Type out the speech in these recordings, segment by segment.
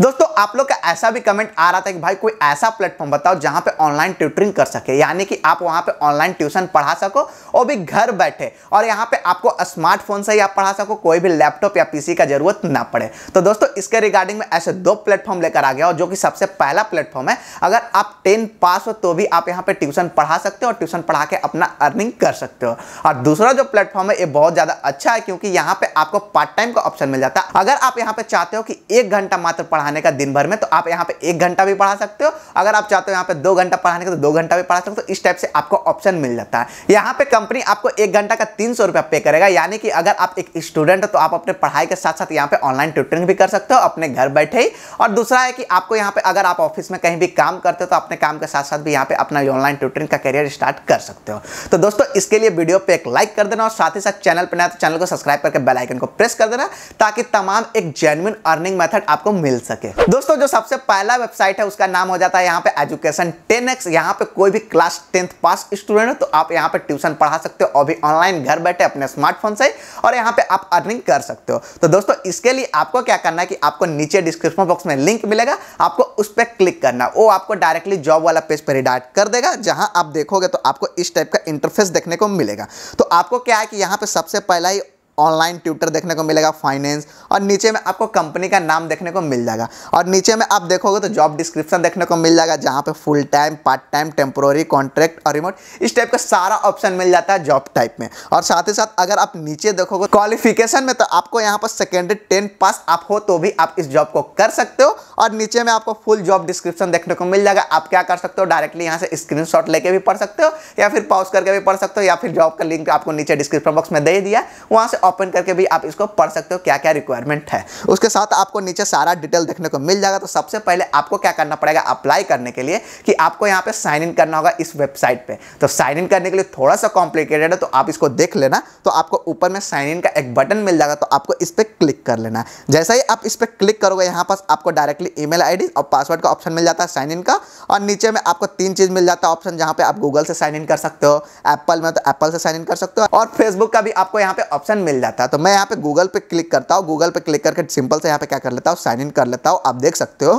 दोस्तों आप लोग का ऐसा भी कमेंट आ रहा था कि भाई कोई ऐसा प्लेटफॉर्म बताओ जहां पे ऑनलाइन ट्यूटरिंग कर सके यानी कि आप वहां पे ऑनलाइन ट्यूशन पढ़ा सको और भी घर बैठे और यहां पे आपको स्मार्टफोन से ही आप पढ़ा सको कोई भी लैपटॉप या पीसी का जरूरत ना पड़े तो दोस्तों इसके रिगार्डिंग में ऐसे दो प्लेटफॉर्म लेकर आ गया और जो कि सबसे पहला प्लेटफॉर्म है अगर आप टेन पास हो तो भी आप यहाँ पे ट्यूशन पढ़ा सकते हो और ट्यूशन पढ़ा के अपना अर्निंग कर सकते हो और दूसरा जो प्लेटफॉर्म है ये बहुत ज़्यादा अच्छा है क्योंकि यहाँ पे आपको पार्ट टाइम का ऑप्शन मिल जाता है अगर आप यहाँ पे चाहते हो कि एक घंटा मात्र पढ़ाने का दिन दिन भर में तो आप यहाँ पे एक घंटा भी पढ़ा सकते हो अगर आप चाहते हो यहाँ पे दो घंटा पढ़ाने का तो दो घंटा भी पढ़ा सकते हो तो इस टाइप से आपको ऑप्शन मिल जाता है यहाँ पे कंपनी आपको एक घंटा का तीन सौ रुपया पे करेगा यानी कि अगर आप एक स्टूडेंट हो तो आप अपने पढ़ाई के साथ साथ यहाँ पे ऑनलाइन ट्यूटरिंग भी कर सकते हो अपने घर बैठे ही और दूसरा है कि आपको यहाँ पे अगर आप ऑफिस में कहीं भी काम करते हो तो अपने काम के साथ साथ भी यहाँ पे अपना ऑनलाइन ट्यूटरिंग का करियर स्टार्ट कर सकते हो तो दोस्तों इसके लिए वीडियो पे एक लाइक कर देना और साथ ही साथ चैनल पर नया तो चैनल को सब्सक्राइब करके बेलाइकन को प्रेस कर देना ताकि तमाम एक जेन्युन अर्निंग मेथड आपको मिल सके दोस्तों दोस्तों जो सबसे पहला वेबसाइट है उसका नाम हो जाता है यहाँ पे एजुकेशन टेन एक्स यहाँ पे कोई भी क्लास टेंथ पास स्टूडेंट तो आप यहाँ पे ट्यूशन पढ़ा सकते हो और भी ऑनलाइन घर बैठे अपने स्मार्टफोन से और यहाँ पे आप अर्निंग कर सकते हो तो दोस्तों इसके लिए आपको क्या करना है कि आपको नीचे डिस्क्रिप्शन बॉक्स में लिंक मिलेगा आपको उस पर क्लिक करना वो आपको डायरेक्टली जॉब वाला पेज पर रिडाइट कर देगा जहाँ आप देखोगे तो आपको इस टाइप का इंटरफेस देखने को मिलेगा तो आपको क्या है कि यहाँ पे सबसे पहला ही ऑनलाइन ट्यूटर देखने को मिलेगा फाइनेंस और नीचे में आपको कंपनी का नाम देखने को मिल जाएगा और नीचे में आप देखोगे तो जॉब डिस्क्रिप्शन देखने को मिल जाएगा जहाँ पर full time part time temporary contract और रिमोट इस टाइप का सारा ऑप्शन मिल जाता है जॉब टाइप में और साथ ही साथ अगर आप नीचे देखोगे क्वालिफिकेशन में तो आपको यहाँ पर सेकेंडरी टेन पास आप हो तो भी आप इस जॉब को कर सकते हो और नीचे में आपको फुल जॉब डिस्क्रिप्शन देखने को मिल जाएगा आप क्या कर सकते हो डायरेक्टली यहाँ से स्क्रीन लेके भी पढ़ सकते हो या फिर पॉज करके भी पढ़ सकते हो या फिर जॉब का लिंक आपको नीचे डिस्क्रिप्शन बॉक्स में दे दिया वहाँ से ओपन करके भी आप इसको पढ़ सकते हो क्या क्या रिक्वायरमेंट है उसके साथ आपको नीचे सारा डिटेल देखने को मिल जाएगा तो सबसे पहले आपको क्या करना पड़ेगा अप्लाई करने के लिए कि आपको यहाँ पे साइन इन करना होगा इस वेबसाइट पे तो साइन इन करने के लिए थोड़ा सा कॉम्प्लिकेटेड है तो आप इसको देख लेना तो आपको ऊपर में साइन इन का एक बटन मिल जाएगा तो आपको इस पर क्लिक कर लेना जैसा ही आप इस पर क्लिक करोगे यहाँ पास आपको डायरेक्टली ई मेल और पासवर्ड का ऑप्शन मिल जाता है साइन इन का और नीचे में आपको तीन चीज़ मिल जाता है ऑप्शन जहाँ पे आप गूगल से साइन इन कर सकते हो एप्पल में तो एप्पल से साइन इन कर सकते हो और फेसबुक का भी आपको यहाँ पे ऑप्शन मिल जाता है तो मैं यहाँ पे गूगल पे क्लिक करता हूँ गूगल पे क्लिक करके सिंपल से यहाँ पे क्या कर लेता हूँ साइन इन कर लेता हूँ आप देख सकते हो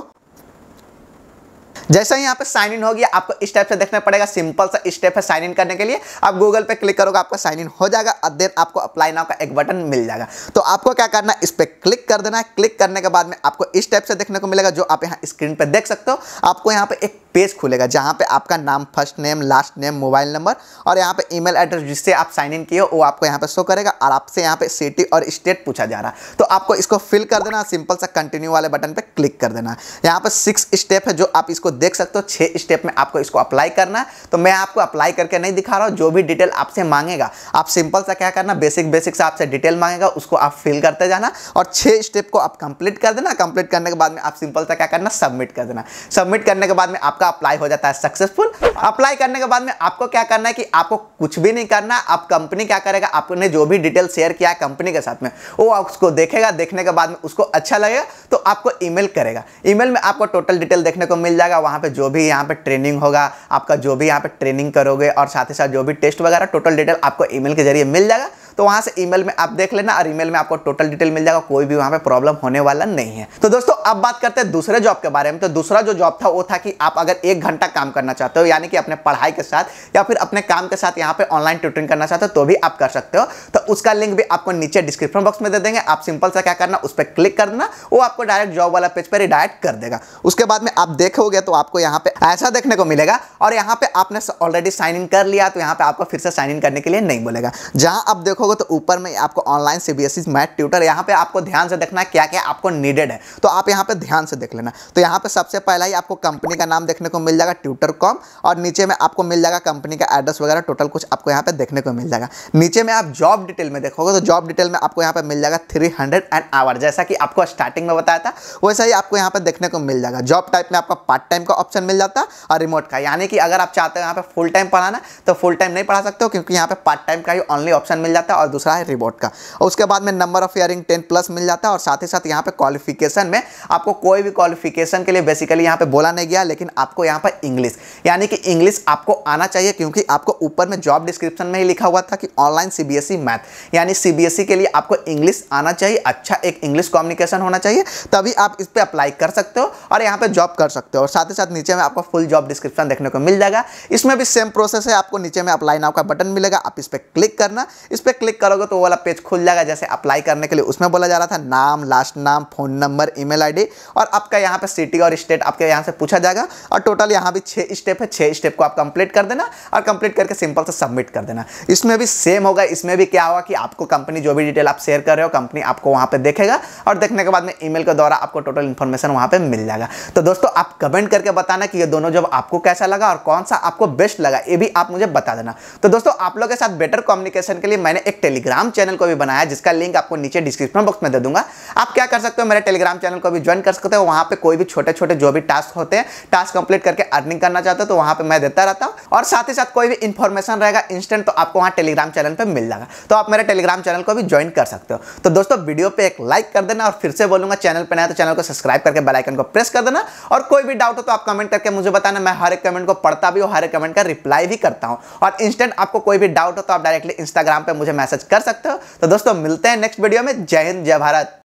जैसे ही यहाँ पे साइन इन हो गया आपको इस टाइप से देखना पड़ेगा सिंपल सा स्टेप है साइन इन करने के लिए आप गूगल पे क्लिक करोगे आपका साइन इन हो जाएगा और देन आपको अप्लाई नाउ का एक बटन मिल जाएगा तो आपको क्या करना है इस पर क्लिक कर देना है क्लिक करने के बाद में आपको इस टाइप से देखने को मिलेगा जो आप यहाँ स्क्रीन पर देख सकते हो आपको यहाँ पे एक पेज खुलेगा जहाँ पे आपका नाम first name last name mobile number और यहाँ पे ईमेल एड्रेस जिससे आप साइन इन किए हो वो आपको यहाँ पे शो करेगा और आपसे यहाँ पे सिटी और स्टेट पूछा जा रहा है तो आपको इसको फिल कर देना सिंपल सा कंटिन्यू वाले बटन पर क्लिक कर देना यहाँ पर सिक्स स्टेप है जो आप इसको देख सकते हो छः स्टेप में आपको इसको अप्लाई करना है तो मैं आपको अप्लाई करके नहीं दिखा रहा हूँ जो भी डिटेल आपसे मांगेगा आप सिंपल सा क्या करना बेसिक बेसिक से आपसे डिटेल मांगेगा उसको आप फिल करते जाना और छः स्टेप को आप कंप्लीट कर देना कंप्लीट करने के बाद में आप सिंपल सा क्या करना सबमिट कर देना सबमिट करने के बाद में आप आपका अप्लाई हो जाता है सक्सेसफुल अप्लाई करने के बाद में आपको क्या करना है कि आपको कुछ भी नहीं करना आप कंपनी क्या करेगा आपने जो भी डिटेल शेयर किया है कंपनी के साथ में वो उसको देखेगा देखने के बाद में उसको अच्छा लगेगा तो आपको ईमेल करेगा ईमेल में आपको टोटल डिटेल देखने को मिल जाएगा वहाँ पे जो भी यहाँ पे ट्रेनिंग होगा आपका जो भी यहाँ पे ट्रेनिंग करोगे और साथ ही साथ जो भी टेस्ट वगैरह टोटल डिटेल आपको ईमेल के जरिए मिल जाएगा तो वहां से ईमेल में आप देख लेना और ईमेल में आपको टोटल डिटेल मिल जाएगा कोई भी वहां पे प्रॉब्लम होने वाला नहीं है तो दोस्तों अब बात करते हैं दूसरे जॉब के बारे में तो दूसरा जो जॉब था वो था कि आप अगर एक घंटा काम करना चाहते हो यानी कि अपने पढ़ाई के साथ या फिर अपने काम के साथ यहाँ पे ऑनलाइन ट्यूटरिंग करना चाहते हो तो भी आप कर सकते हो तो उसका लिंक भी आपको नीचे डिस्क्रिप्शन बॉक्स में दे देंगे आप सिंपल सा क्या करना उस पर क्लिक करना वो आपको डायरेक्ट जॉब वाला पेज पर रिडायरेक्ट कर देगा उसके बाद में आप देखोगे तो आपको यहाँ पे ऐसा देखने को मिलेगा और यहाँ पे आपने ऑलरेडी साइन इन कर लिया तो यहाँ पे आपको फिर से साइन इन करने के लिए नहीं बोलेगा जहां आप देखो देखोगे तो ऊपर में आपको online C B math tutor यहाँ पे आपको ध्यान से देखना है क्या क्या आपको नीडेड है तो आप यहाँ पे ध्यान से देख लेना तो यहाँ पे सबसे पहला ही आपको कंपनी का नाम देखने को मिल जाएगा ट्यूटर कॉम और नीचे में आपको मिल जाएगा कंपनी का एड्रेस वगैरह टोटल कुछ आपको यहाँ पे देखने को मिल जाएगा नीचे में आप जॉब डिटेल में देखोगे तो जॉब डिटेल में आपको यहाँ पे मिल जाएगा थ्री एंड आवर जैसा कि आपको स्टार्टिंग में बताया था वैसा ही आपको यहाँ पे देखने को मिल जाएगा जॉब टाइप में आपका पार्ट टाइम का ऑप्शन मिल जाता और रिमोट का यानी कि अगर आप चाहते हो यहाँ पे फुल टाइम पढ़ाना तो फुल टाइम नहीं पढ़ा सकते हो क्योंकि यहाँ पे पार्ट टाइम का ही ऑनली ऑप्शन मिल जाता जाता है और दूसरा है रिबोट का और उसके बाद में number of earning ten plus मिल जाता है और साथ ही साथ यहाँ पे क्वालिफिकेशन में आपको कोई भी क्वालिफिकेशन के लिए बेसिकली यहाँ पे बोला नहीं गया लेकिन आपको यहाँ पर इंग्लिश यानी कि इंग्लिश आपको आना चाहिए क्योंकि आपको ऊपर में जॉब डिस्क्रिप्शन में ही लिखा हुआ था कि ऑनलाइन सीबीएसई मैथ यानी सीबीएसई e के लिए आपको इंग्लिश आना चाहिए अच्छा एक इंग्लिश कम्युनिकेशन होना चाहिए तभी आप इस पर अप्लाई कर सकते हो और यहाँ पर जॉब कर सकते हो और साथ ही साथ नीचे में आपको फुल जॉब डिस्क्रिप्शन देखने को मिल जाएगा इसमें भी सेम प्रोसेस है आपको नीचे में अप्लाई नाव का बटन मिलेगा आप इस पर क्लिक करना इस पर क्लिक करोगे तो वो वाला पेज खुल जाएगा जैसे अप्लाई करने के लिए उसमें बोला जा रहा था नाम लास्ट नाम फ़ोन नंबर ईमेल आईडी और आपका यहाँ पे सिटी और स्टेट आपके यहाँ से पूछा जाएगा और टोटल यहाँ भी छः स्टेप है छः स्टेप को आप कंप्लीट कर देना और कंप्लीट करके सिंपल से सबमिट कर देना इसमें भी सेम होगा इसमें भी क्या होगा कि आपको कंपनी जो भी डिटेल आप शेयर कर रहे हो कंपनी आपको वहाँ पर देखेगा और देखने के बाद में ई के द्वारा आपको टोटल इन्फॉर्मेशन वहाँ पर मिल जाएगा तो दोस्तों आप कमेंट करके बताना कि ये दोनों जब आपको कैसा लगा और कौन सा आपको बेस्ट लगा ये भी आप मुझे बता देना तो दोस्तों आप लोग के साथ बेटर कम्युनिकेशन के लिए मैंने एक टेलीग्राम चैनल को भी बनाया जिसका लिंक आपको नीचे डिस्क्रिप्शन बॉक्स में दे दूंगा आप क्या कर सकते हो मेरे टेलीग्राम चैनल को भी ज्वाइन कर सकते हो वहां पे कोई भी छोटे छोटे जो भी टास्क होते हैं टास्क कंप्लीट करके अर्निंग करना चाहते हो तो वहां पर मैं देता रहता हूँ और साथ ही साथ कोई भी इंफॉर्मेशन रहेगा इंस्टेंट तो आपको वहाँ टेलीग्राम चैनल पर मिल जाएगा तो आप मेरे टेलीग्राम चैनल को भी ज्वाइन कर सकते हो तो दोस्तों वीडियो पर एक लाइक कर देना और फिर से बोलूंगा चैनल पर नया तो चैनल को सब्सक्राइब करके बेलाइकन को प्रेस कर देना और कोई भी डाउट हो तो आप कमेंट करके मुझे बताना मैं हर एक कमेंट को पढ़ता भी हूँ हर एक कमेंट का रिप्लाई भी करता हूँ और इंस्टेंट आपको कोई भी डाउट हो तो आप डायरेक्टली इंस्टाग्राम पर मुझे मैसेज कर सकते हो तो दोस्तों मिलते हैं नेक्स्ट वीडियो में जय हिंद जय भारत